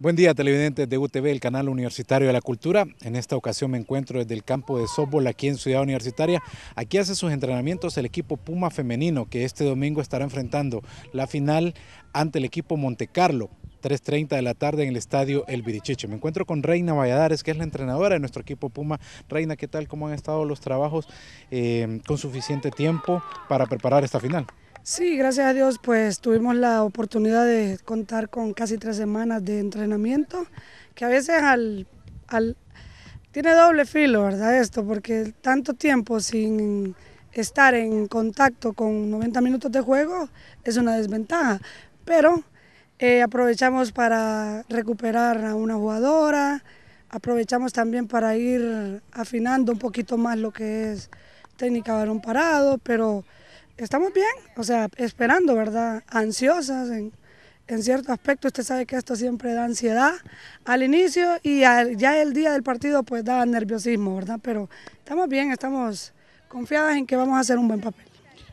Buen día televidentes de UTV, el canal universitario de la cultura. En esta ocasión me encuentro desde el campo de softball aquí en Ciudad Universitaria. Aquí hace sus entrenamientos el equipo Puma Femenino que este domingo estará enfrentando la final ante el equipo Montecarlo. 3.30 de la tarde en el estadio El Virichiche. Me encuentro con Reina Valladares, que es la entrenadora de nuestro equipo Puma. Reina, ¿qué tal? ¿Cómo han estado los trabajos eh, con suficiente tiempo para preparar esta final? Sí, gracias a Dios, pues tuvimos la oportunidad de contar con casi tres semanas de entrenamiento, que a veces al, al tiene doble filo, ¿verdad? Esto, porque tanto tiempo sin estar en contacto con 90 minutos de juego es una desventaja, pero eh, aprovechamos para recuperar a una jugadora, aprovechamos también para ir afinando un poquito más lo que es técnica varón parado, pero estamos bien, o sea, esperando, ¿verdad? Ansiosas en, en cierto aspecto. Usted sabe que esto siempre da ansiedad al inicio y ya el día del partido pues da nerviosismo, ¿verdad? Pero estamos bien, estamos confiadas en que vamos a hacer un buen papel.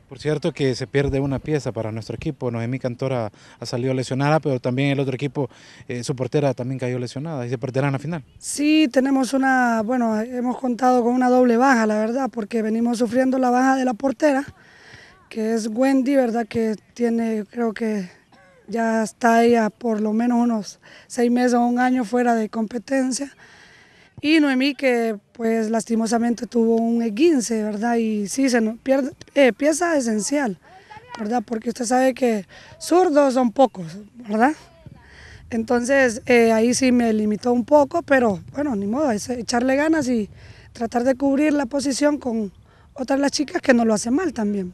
Por cierto que se pierde una pieza para nuestro equipo, Noemí Cantora ha salido lesionada, pero también el otro equipo, eh, su portera también cayó lesionada y se perderán en la final. Sí, tenemos una, bueno, hemos contado con una doble baja, la verdad, porque venimos sufriendo la baja de la portera, que es Wendy, ¿verdad? Que tiene, creo que ya está ella por lo menos unos seis meses o un año fuera de competencia. Y Noemí, que pues lastimosamente tuvo un 15 ¿verdad? Y sí, se pierde, eh, pieza esencial, ¿verdad? Porque usted sabe que zurdos son pocos, ¿verdad? Entonces eh, ahí sí me limitó un poco, pero bueno, ni modo, es echarle ganas y tratar de cubrir la posición con otras las chicas que no lo hace mal también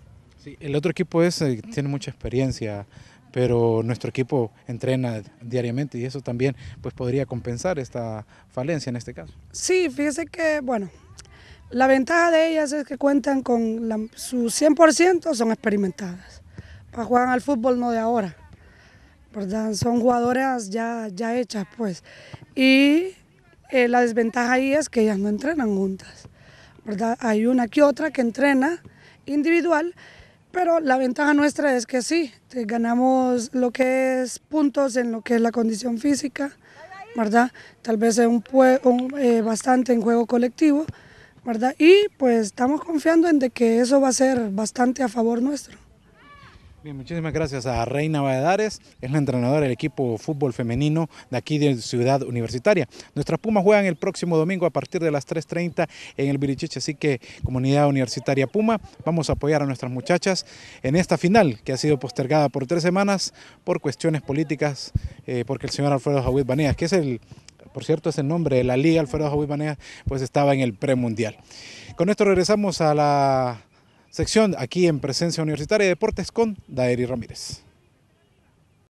el otro equipo es, eh, tiene mucha experiencia, pero nuestro equipo entrena diariamente y eso también pues, podría compensar esta falencia en este caso. Sí, fíjese que, bueno, la ventaja de ellas es que cuentan con su 100% son experimentadas, para juegan al fútbol no de ahora, ¿verdad? Son jugadoras ya, ya hechas, pues. Y eh, la desventaja ahí es que ellas no entrenan juntas, ¿verdad? Hay una que otra que entrena individual pero la ventaja nuestra es que sí, ganamos lo que es puntos en lo que es la condición física, ¿verdad? Tal vez es un, un eh, bastante en juego colectivo, ¿verdad? Y pues estamos confiando en que eso va a ser bastante a favor nuestro muchísimas gracias a Reina Valladares, es la entrenadora del equipo fútbol femenino de aquí de Ciudad Universitaria. Nuestras Pumas juegan el próximo domingo a partir de las 3.30 en el Virichiche, así que comunidad universitaria Puma, vamos a apoyar a nuestras muchachas en esta final que ha sido postergada por tres semanas por cuestiones políticas, eh, porque el señor Alfredo Javid Baneas, que es el por cierto es el nombre de la liga Alfredo Javid Baneas, pues estaba en el premundial. Con esto regresamos a la Sección aquí en Presencia Universitaria de Deportes con Daeri Ramírez.